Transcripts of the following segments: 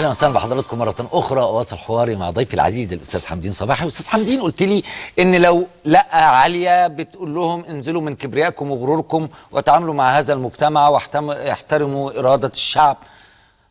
اهلا وسهلا بحضراتكم مره اخرى واصل حواري مع ضيفي العزيز الاستاذ حمدين صباحي استاذ حمدين قلت لي ان لو لقى عاليه بتقول لهم انزلوا من كبريائكم وغروركم وتعاملوا مع هذا المجتمع واحترموا اراده الشعب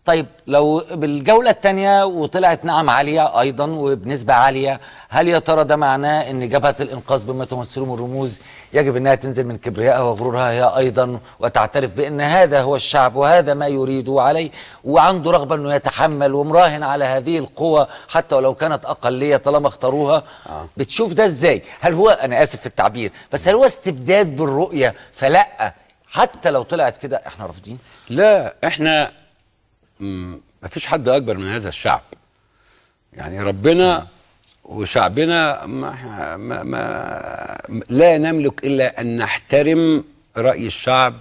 طيب لو بالجولة الثانية وطلعت نعم عالية أيضا وبنسبة عالية هل يا ترى ده معناه أن جبهة الإنقاذ بما تمثله من الرموز يجب أنها تنزل من كبريائها وغرورها هي أيضا وتعترف بأن هذا هو الشعب وهذا ما يريده عليه وعنده رغبة أنه يتحمل ومراهن على هذه القوة حتى ولو كانت أقلية طالما اختاروها آه. بتشوف ده إزاي هل هو أنا آسف في التعبير بس هل هو استبداد بالرؤية فلأ حتى لو طلعت كده احنا رافضين لا احنا مفيش حد اكبر من هذا الشعب يعني ربنا وشعبنا ما ما ما لا نملك الا ان نحترم راي الشعب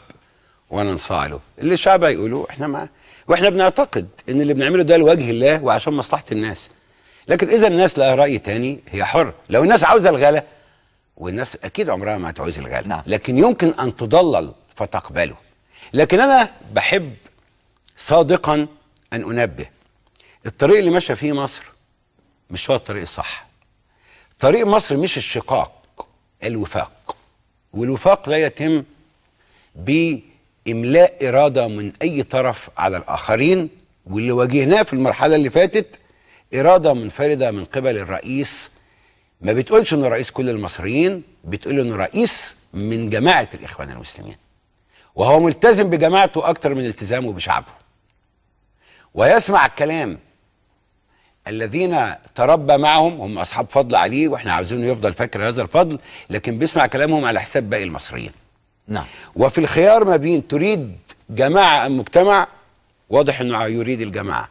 وننصاع له اللي الشعب هيقوله احنا معاه واحنا بنعتقد ان اللي بنعمله ده لوجه الله وعشان مصلحه الناس لكن اذا الناس لها راي تاني هي حره لو الناس عاوزه الغلا والناس اكيد عمرها ما هتعوز الغلا نعم. لكن يمكن ان تضلل فتقبله لكن انا بحب صادقا أن أنبه الطريق اللي ماشى فيه مصر مش هو الطريق الصح طريق مصر مش الشقاق الوفاق والوفاق لا يتم بإملاء إرادة من أي طرف على الآخرين واللي واجهناه في المرحلة اللي فاتت إرادة منفردة من قبل الرئيس ما بتقولش إنه رئيس كل المصريين بتقول إنه رئيس من جماعة الإخوان المسلمين وهو ملتزم بجماعته أكتر من التزامه بشعبه ويسمع الكلام الذين تربى معهم هم اصحاب فضل عليه واحنا عاوزينه يفضل فاكر هذا الفضل لكن بيسمع كلامهم على حساب باقي المصريين نعم وفي الخيار ما بين تريد جماعه ام مجتمع واضح انه يريد الجماعه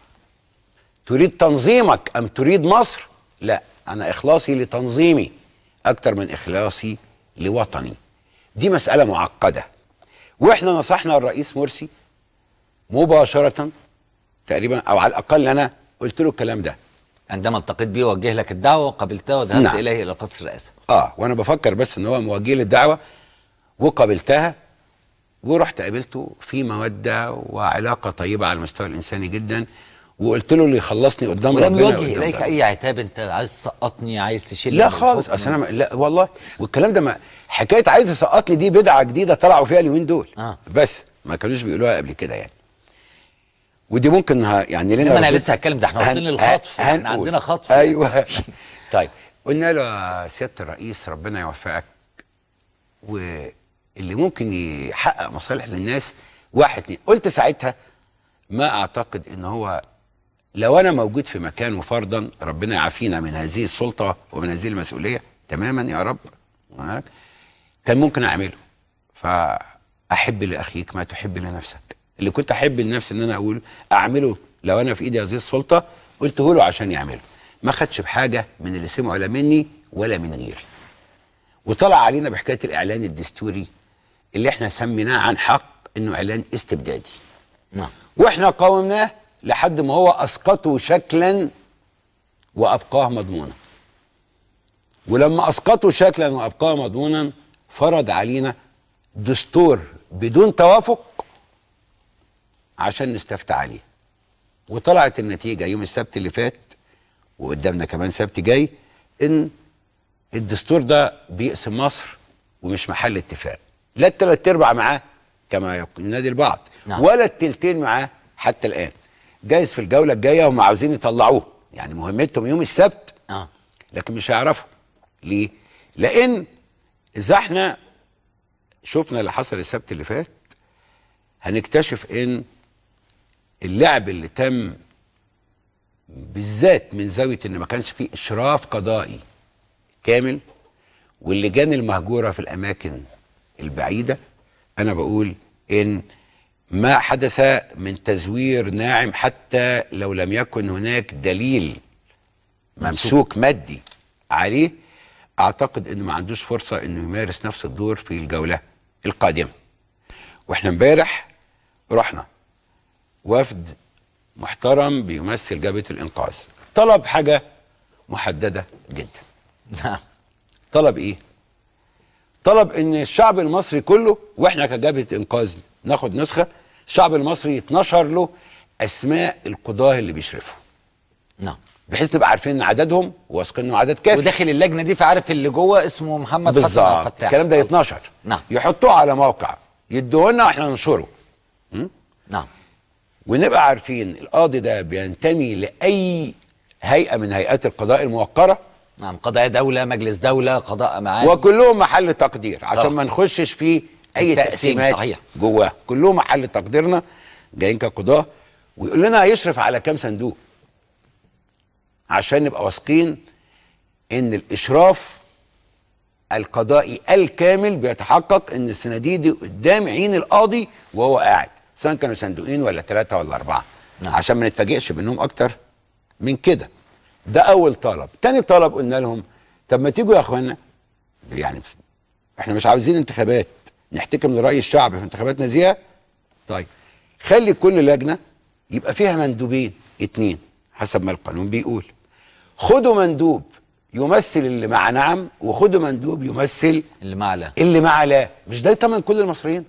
تريد تنظيمك ام تريد مصر لا انا اخلاصي لتنظيمي اكتر من اخلاصي لوطني دي مساله معقده واحنا نصحنا الرئيس مرسي مباشره تقريبا او على الاقل انا قلت له الكلام ده عندما التقيت بيه وجه لك الدعوه وقبلتها وذهبت نعم. اليه الى قصر الرئاسه اه وانا بفكر بس ان هو موجه لي الدعوه وقبلتها ورحت قابلته في موده وعلاقه طيبه على المستوى الانساني جدا وقلت له اللي يخلصني قدام ولم ربنا ولم يوجه اليك اي عتاب انت عايز تسقطني عايز تشيل لا خالص اصل انا لا والله والكلام ده ما حكايه عايز يسقطني دي بدعه جديده طلعوا فيها اليومين دول آه. بس ما كانوش بيقولوها قبل كده يعني ودي ممكن ها يعني لنا انا لسه هتكلم ده احنا واصلين للخطف احنا عندنا خطف ايوه طيب قلنا له سياده الرئيس ربنا يوفقك واللي ممكن يحقق مصالح للناس واحد اتنين قلت ساعتها ما اعتقد ان هو لو انا موجود في مكانه فرضا ربنا يعافينا من هذه السلطه ومن هذه المسؤوليه تماما يا رب كان ممكن اعمله فاحب لاخيك ما تحب لنفسك اللي كنت احب لنفسي ان انا اقول اعمله لو انا في ايدي هذه السلطه قلته له عشان يعمله ما خدش بحاجه من اللي سمعه لا مني ولا من غيري وطلع علينا بحكايه الاعلان الدستوري اللي احنا سميناه عن حق انه اعلان استبدادي نعم واحنا قاومناه لحد ما هو اسقطه شكلا وابقاه مضمونا ولما اسقطه شكلا وابقاه مضمونا فرض علينا دستور بدون توافق عشان نستفتى عليه وطلعت النتيجه يوم السبت اللي فات وقدامنا كمان سبت جاي ان الدستور ده بيقسم مصر ومش محل اتفاق لا الثلاث ارباع معاه كما ينادي البعض نعم. ولا التلتين معاه حتى الان جايز في الجوله الجايه هم عاوزين يطلعوه يعني مهمتهم يوم السبت آه. لكن مش هيعرفوا ليه لان اذا احنا شفنا اللي حصل السبت اللي فات هنكتشف ان اللعب اللي تم بالذات من زاويه ان ما كانش فيه اشراف قضائي كامل واللجان المهجوره في الاماكن البعيده انا بقول ان ما حدث من تزوير ناعم حتى لو لم يكن هناك دليل ممسوك مادي عليه اعتقد انه ما عندوش فرصه انه يمارس نفس الدور في الجوله القادمه واحنا امبارح رحنا وفد محترم بيمثل جبهه الانقاذ طلب حاجه محدده جدا نعم طلب ايه طلب ان الشعب المصري كله واحنا كجبهه انقاذ ناخد نسخه الشعب المصري يتنشر له اسماء القضاه اللي بيشرفوا نعم بحيث نبقى عارفين عددهم واثقين انه عدد كافي وداخل اللجنه دي فعارف اللي جوه اسمه محمد بالزبط. حسن بالظبط الكلام ده يتنشر نعم يحطوه على موقع يدوه لنا واحنا ننشره نعم ونبقى عارفين القاضي ده بينتمي لأي هيئة من هيئات القضاء الموقرة نعم قضاء دولة مجلس دولة قضاء معاني وكلهم محل تقدير عشان طبعا. ما نخشش في أي تقسيمات صحيح. جواه كلهم محل تقديرنا جايين كقضاة ويقول لنا هيشرف على كام صندوق عشان نبقى واثقين ان الاشراف القضائي الكامل بيتحقق ان الصناديق دي قدام عين القاضي وهو قاعد سواء كانوا صندوقين ولا ثلاثه ولا اربعه نعم. عشان ما نتفاجئش بانهم اكتر من كده ده اول طلب تاني طلب قلنا لهم طب ما تيجوا يا اخوانا يعني احنا مش عاوزين انتخابات نحتكم لراي الشعب في انتخابات نزيهه طيب خلي كل لجنه يبقى فيها مندوبين اتنين حسب ما القانون بيقول خدوا مندوب يمثل اللي مع نعم وخدوا مندوب يمثل اللي مع لا اللي مع لا مش ده يطمن كل المصريين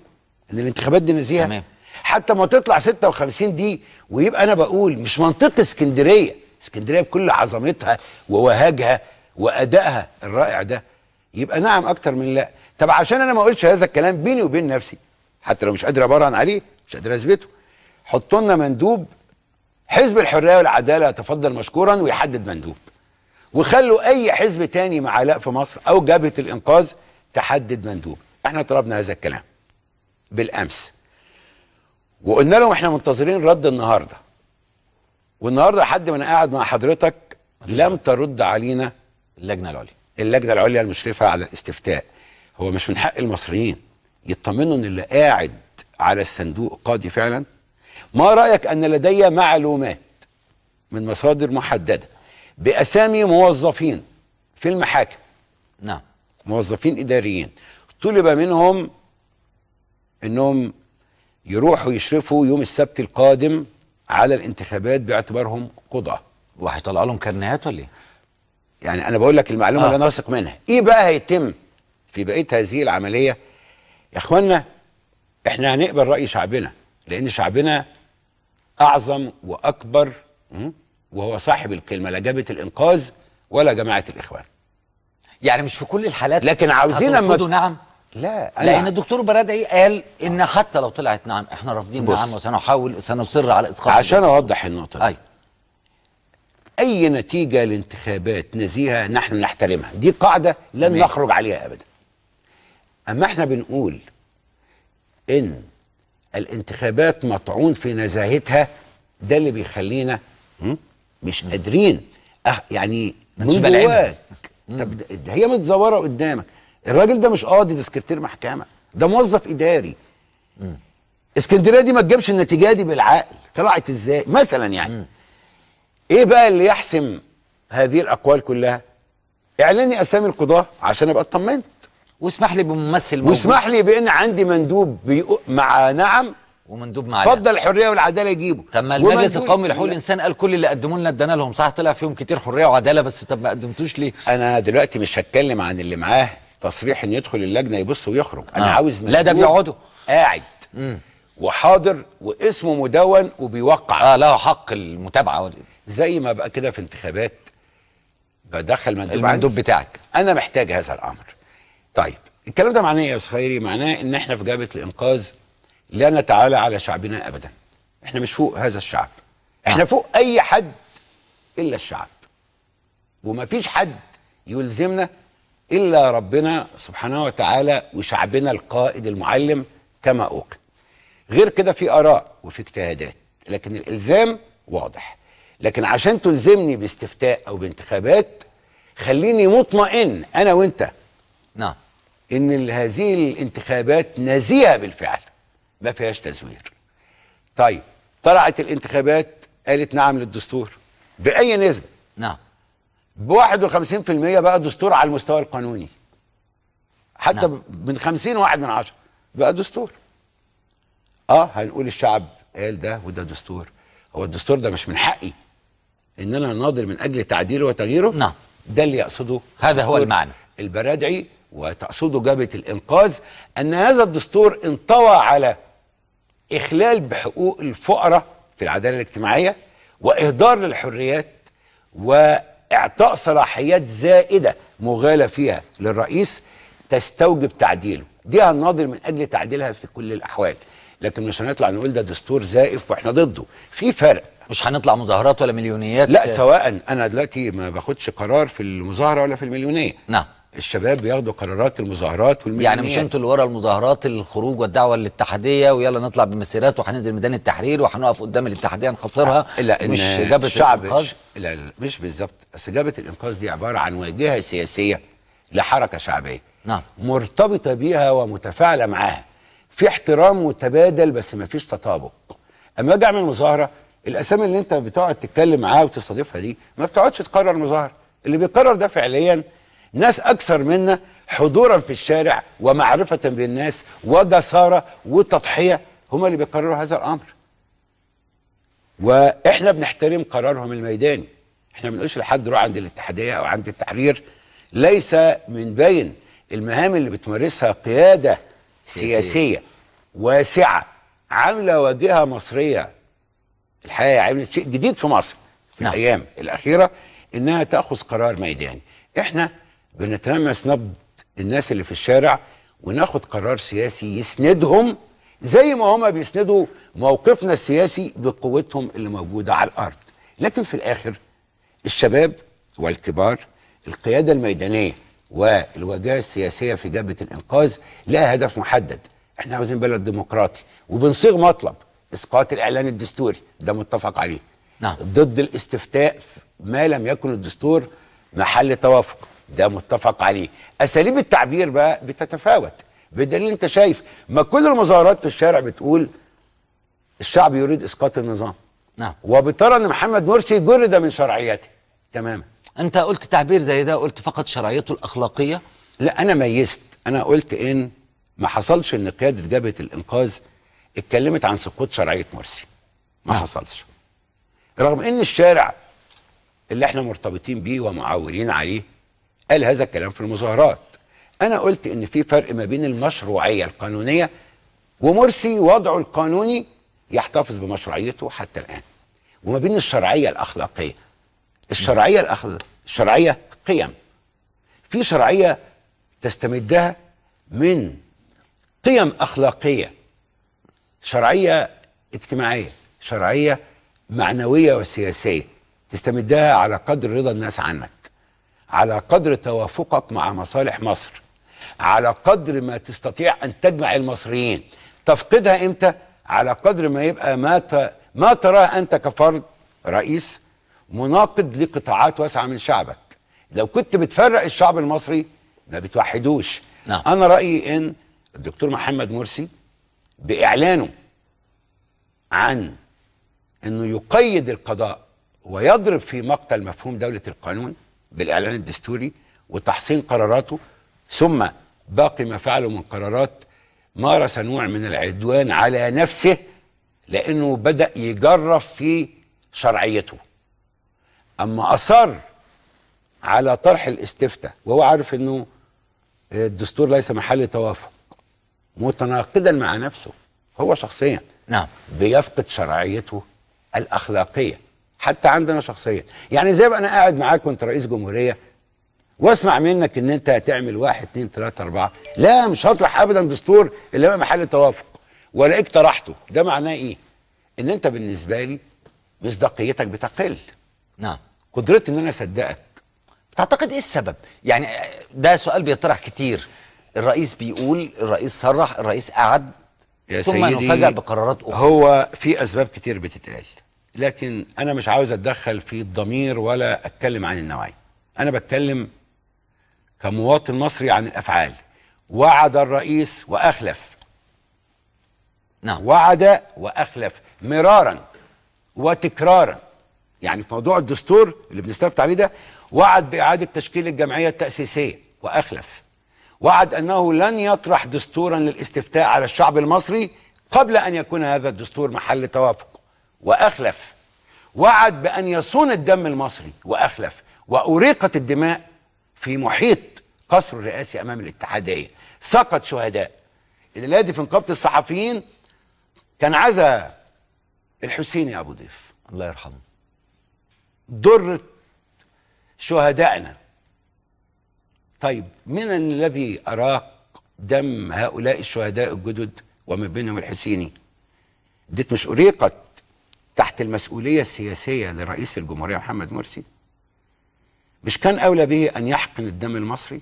ان الانتخابات دي نزيهه تمام حتى ما تطلع 56 دي ويبقى انا بقول مش منطقي اسكندريه اسكندريه بكل عظمتها ووهاجها وادائها الرائع ده يبقى نعم اكتر من لا طب عشان انا ما اقولش هذا الكلام بيني وبين نفسي حتى لو مش قادر ابرهن عليه مش قادر اثبته حطوا لنا مندوب حزب الحريه والعداله يتفضل مشكورا ويحدد مندوب وخلوا اي حزب تاني مع علاء في مصر او جبهه الانقاذ تحدد مندوب احنا طلبنا هذا الكلام بالامس وقلنا لهم احنا منتظرين رد النهارده والنهارده حد ما انا قاعد مع حضرتك لم ترد علينا اللجنه العليا اللجنه العليا المشرفه على الاستفتاء هو مش من حق المصريين يطمنوا ان اللي قاعد على الصندوق قاضي فعلا ما رايك ان لدي معلومات من مصادر محدده باسامي موظفين في المحاكم نعم موظفين اداريين طلب منهم انهم يروحوا يشرفوا يوم السبت القادم على الانتخابات باعتبارهم قضاه وهيطلع لهم كرنيهات ولا ايه؟ يعني انا بقول لك المعلومه آه. اللي انا واثق منها ايه بقى هيتم في بقيه هذه العمليه يا اخوانا احنا هنقبل راي شعبنا لان شعبنا اعظم واكبر وهو صاحب الكلمه لا جبهه الانقاذ ولا جماعه الاخوان يعني مش في كل الحالات لكن عاوزين اما نعم لا أيوة. لان لا. الدكتور برادعي قال ان حتى لو طلعت نعم احنا رافضين نعم وسنحاول سنصر على اسقاط عشان اوضح النقطه دي أي. أيوة. اي نتيجه لانتخابات نزيهه نحن نحترمها دي قاعده لن مم. نخرج عليها ابدا اما احنا بنقول ان الانتخابات مطعون في نزاهتها ده اللي بيخلينا مش قادرين أه يعني من جواك طب هي متزوره قدامك الراجل ده مش قاضي ده سكرتير محكمه ده موظف اداري م. اسكندريه دي ما تجيبش النتيجه دي بالعقل طلعت ازاي مثلا يعني م. ايه بقى اللي يحسم هذه الاقوال كلها اعلني اسامي القضاه عشان ابقى اطمنت واسمح لي بممثل موجود واسمح لي بان عندي مندوب بيق... مع نعم ومندوب مع فضل الحريه والعداله يجيبه طب ما المجلس القومي لحقوق الانسان قال كل اللي قدموا لنا ادانا لهم صح طلع فيهم كتير حريه وعداله بس طب ما قدمتوش ليه انا دلوقتي مش هتكلم عن اللي معاه تصريح ان يدخل اللجنه يبص ويخرج انا آه. عاوز لا ده بيقعدوا قاعد مم. وحاضر واسمه مدون وبيوقع اه له حق المتابعه زي ما بقى كده في انتخابات بدخل مندوب المندوب بتاعك انا محتاج هذا الامر طيب الكلام ده معناه ايه يا استاذ خيري معناه ان احنا في جبهه الانقاذ لا نتعالى على شعبنا ابدا احنا مش فوق هذا الشعب احنا آه. فوق اي حد الا الشعب وما فيش حد يلزمنا الا ربنا سبحانه وتعالى وشعبنا القائد المعلم كما اوقن. غير كده في اراء وفي اجتهادات لكن الالزام واضح. لكن عشان تلزمني باستفتاء او بانتخابات خليني مطمئن انا وانت نعم ان هذه الانتخابات نزيهه بالفعل ما فيهاش تزوير. طيب طلعت الانتخابات قالت نعم للدستور باي نسبه نعم ب 51% بقى دستور على المستوى القانوني حتى نعم. من 50 واحد من 10 بقى دستور اه هنقول الشعب قال ده وده دستور هو الدستور ده مش من حقي ان انا ناضل من اجل تعديله وتغييره نعم ده اللي يقصده هذا هو المعنى البرادعي وتقصده جبهه الانقاذ ان هذا الدستور انطوى على اخلال بحقوق الفقراء في العداله الاجتماعيه واهدار للحريات و اعطاء صلاحيات زائده مغالى فيها للرئيس تستوجب تعديله دي هنناظر من اجل تعديلها في كل الاحوال لكن مش هنطلع نقول ده دستور زائف واحنا ضده في فرق مش هنطلع مظاهرات ولا مليونيات لا سواء انا دلوقتي ما باخدش قرار في المظاهره ولا في المليونيه نعم الشباب بياخدوا قرارات المظاهرات يعني مش انتوا اللي ورا المظاهرات الخروج والدعوه للاتحاديه ويلا نطلع بمسيرات وهننزل ميدان التحرير وهنقف قدام الاتحاديه نحاصرها لا مش جبهه الشعب الانقاذ لا, لا مش بالظبط بس جبهه الانقاذ دي عباره عن واجهه سياسيه لحركه شعبيه نعم مرتبطه بيها ومتفاعله معاها في احترام متبادل بس ما فيش تطابق اما اجي اعمل مظاهره الاسامي اللي انت بتقعد تتكلم معاها وتستضيفها دي ما بتقعدش تقرر مظاهره اللي بيقرر ده فعليا ناس أكثر منا حضورا في الشارع ومعرفة بالناس وجسارة وتضحية هما اللي بيقرروا هذا الأمر وإحنا بنحترم قرارهم الميداني إحنا ما بنقولش لحد روح عند الاتحادية أو عند التحرير ليس من بين المهام اللي بتمارسها قيادة سياسية, واسعة عاملة واجهة مصرية الحقيقة عملت شيء جديد في مصر في نعم. الأيام الأخيرة إنها تأخذ قرار ميداني إحنا بنترمس نبض الناس اللي في الشارع وناخد قرار سياسي يسندهم زي ما هما بيسندوا موقفنا السياسي بقوتهم اللي موجوده على الارض لكن في الاخر الشباب والكبار القياده الميدانيه والواجهه السياسيه في جبهه الانقاذ لها هدف محدد احنا عاوزين بلد ديمقراطي وبنصيغ مطلب اسقاط الاعلان الدستوري ده متفق عليه نعم. ضد الاستفتاء ما لم يكن الدستور محل توافق ده متفق عليه اساليب التعبير بقى بتتفاوت بدليل انت شايف ما كل المظاهرات في الشارع بتقول الشعب يريد اسقاط النظام نعم وبترى ان محمد مرسي جرد من شرعيته تماما انت قلت تعبير زي ده قلت فقط شرعيته الاخلاقيه لا انا ميزت انا قلت ان ما حصلش ان قياده جبهه الانقاذ اتكلمت عن سقوط شرعيه مرسي ما نعم. حصلش رغم ان الشارع اللي احنا مرتبطين بيه ومعولين عليه قال هذا الكلام في المظاهرات انا قلت ان في فرق ما بين المشروعيه القانونيه ومرسي وضعه القانوني يحتفظ بمشروعيته حتى الان وما بين الشرعيه الاخلاقيه الشرعيه الأخل... الشرعيه قيم في شرعيه تستمدها من قيم اخلاقيه شرعيه اجتماعيه شرعيه معنويه وسياسيه تستمدها على قدر رضا الناس عنك على قدر توافقك مع مصالح مصر على قدر ما تستطيع أن تجمع المصريين تفقدها إمتى على قدر ما يبقى ما, ت... ما تراه أنت كفرد رئيس مناقض لقطاعات واسعة من شعبك لو كنت بتفرق الشعب المصري ما بتوحدوش نعم. أنا رأيي إن الدكتور محمد مرسي بإعلانه عن أنه يقيد القضاء ويضرب في مقتل مفهوم دولة القانون بالاعلان الدستوري وتحصين قراراته ثم باقي ما فعله من قرارات مارس نوع من العدوان على نفسه لانه بدا يجرف في شرعيته اما اصر على طرح الاستفتاء وهو عارف انه الدستور ليس محل توافق متناقضا مع نفسه هو شخصيا نعم بيفقد شرعيته الاخلاقيه حتى عندنا شخصيا يعني زي ما انا قاعد معاك وانت رئيس جمهوريه واسمع منك ان انت هتعمل واحد اتنين تلاته اربعه لا مش هطرح ابدا دستور اللي هو محل توافق والاقيك طرحته ده معناه ايه؟ ان انت بالنسبه لي مصداقيتك بتقل نعم قدرتي ان انا اصدقك تعتقد ايه السبب؟ يعني ده سؤال بيطرح كتير الرئيس بيقول الرئيس صرح الرئيس قعد يا ثم سيدي بقرارات اخرى هو في اسباب كتير بتتقال لكن انا مش عاوز اتدخل في الضمير ولا اتكلم عن النوعيه انا بتكلم كمواطن مصري عن الافعال وعد الرئيس واخلف نعم وعد واخلف مرارا وتكرارا يعني في موضوع الدستور اللي بنستفت عليه ده وعد باعاده تشكيل الجمعيه التاسيسيه واخلف وعد انه لن يطرح دستورا للاستفتاء على الشعب المصري قبل ان يكون هذا الدستور محل توافق وأخلف وعد بأن يصون الدم المصري وأخلف وأريقت الدماء في محيط قصر الرئاسي أمام الاتحادية سقط شهداء الليلة في نقابة الصحفيين كان عزا الحسيني أبو ضيف الله يرحمه درت شهدائنا طيب من الذي أراق دم هؤلاء الشهداء الجدد ومن بينهم الحسيني ديت مش أريقت تحت المسؤولية السياسية لرئيس الجمهورية محمد مرسي مش كان أولى به أن يحقن الدم المصري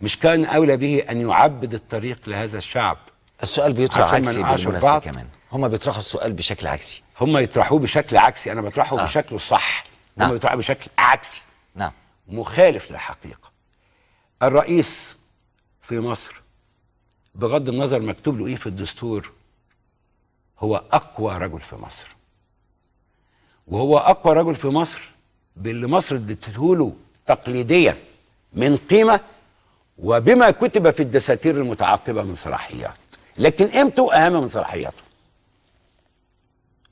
مش كان أولى به أن يعبد الطريق لهذا الشعب السؤال بيطرح عكسي بالمناسبة كمان هم بيطرحوا السؤال بشكل عكسي هم يطرحوه بشكل عكسي أنا بطرحه آه. بشكله صح نعم. هم بيطرحوه بشكل عكسي نعم مخالف للحقيقة الرئيس في مصر بغض النظر مكتوب له إيه في الدستور هو اقوى رجل في مصر وهو اقوى رجل في مصر باللي مصر ادته له تقليديا من قيمه وبما كتب في الدساتير المتعاقبه من صلاحيات لكن قيمته اهم من صلاحياته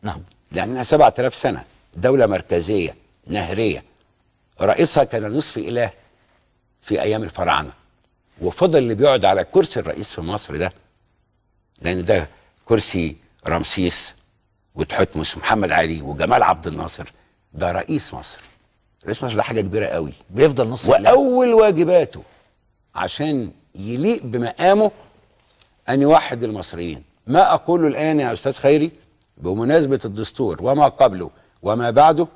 نعم لانها 7000 سنه دوله مركزيه نهريه رئيسها كان نصف اله في ايام الفراعنه وفضل اللي بيقعد على كرسي الرئيس في مصر ده لان ده كرسي رمسيس وتحتمس ومحمد علي وجمال عبد الناصر ده رئيس مصر رئيس مصر ده حاجه كبيره قوي بيفضل نص واول اللي. واجباته عشان يليق بمقامه ان يوحد المصريين ما اقوله الان يا استاذ خيري بمناسبه الدستور وما قبله وما بعده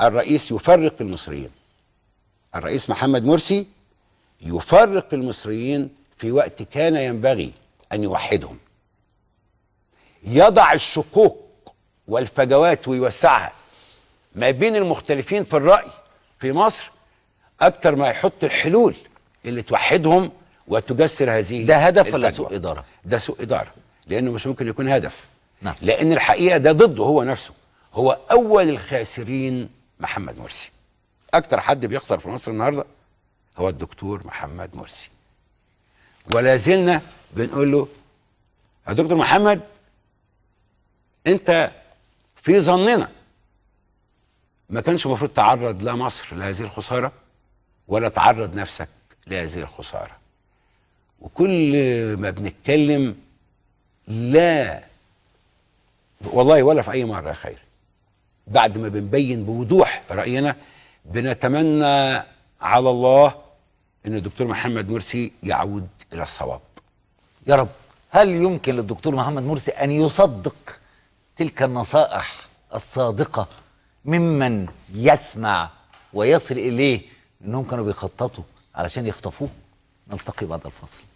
الرئيس يفرق المصريين الرئيس محمد مرسي يفرق المصريين في وقت كان ينبغي ان يوحدهم يضع الشقوق والفجوات ويوسعها ما بين المختلفين في الرأي في مصر أكتر ما يحط الحلول اللي توحدهم وتجسر هذه ده هدف ولا سوء إدارة؟ ده سوء إدارة لأنه مش ممكن يكون هدف نعم. لأن الحقيقة ده ضده هو نفسه هو أول الخاسرين محمد مرسي أكتر حد بيخسر في مصر النهاردة هو الدكتور محمد مرسي ولا زلنا بنقول له يا دكتور محمد انت في ظننا ما كانش المفروض تعرض لا مصر لهذه الخساره ولا تعرض نفسك لهذه الخساره وكل ما بنتكلم لا والله ولا في اي مره خير بعد ما بنبين بوضوح راينا بنتمنى على الله ان الدكتور محمد مرسي يعود الى الصواب يا رب هل يمكن للدكتور محمد مرسي ان يصدق تلك النصائح الصادقة ممن يسمع ويصل إليه إنهم كانوا بيخططوا علشان يخطفوه نلتقي بعد الفصل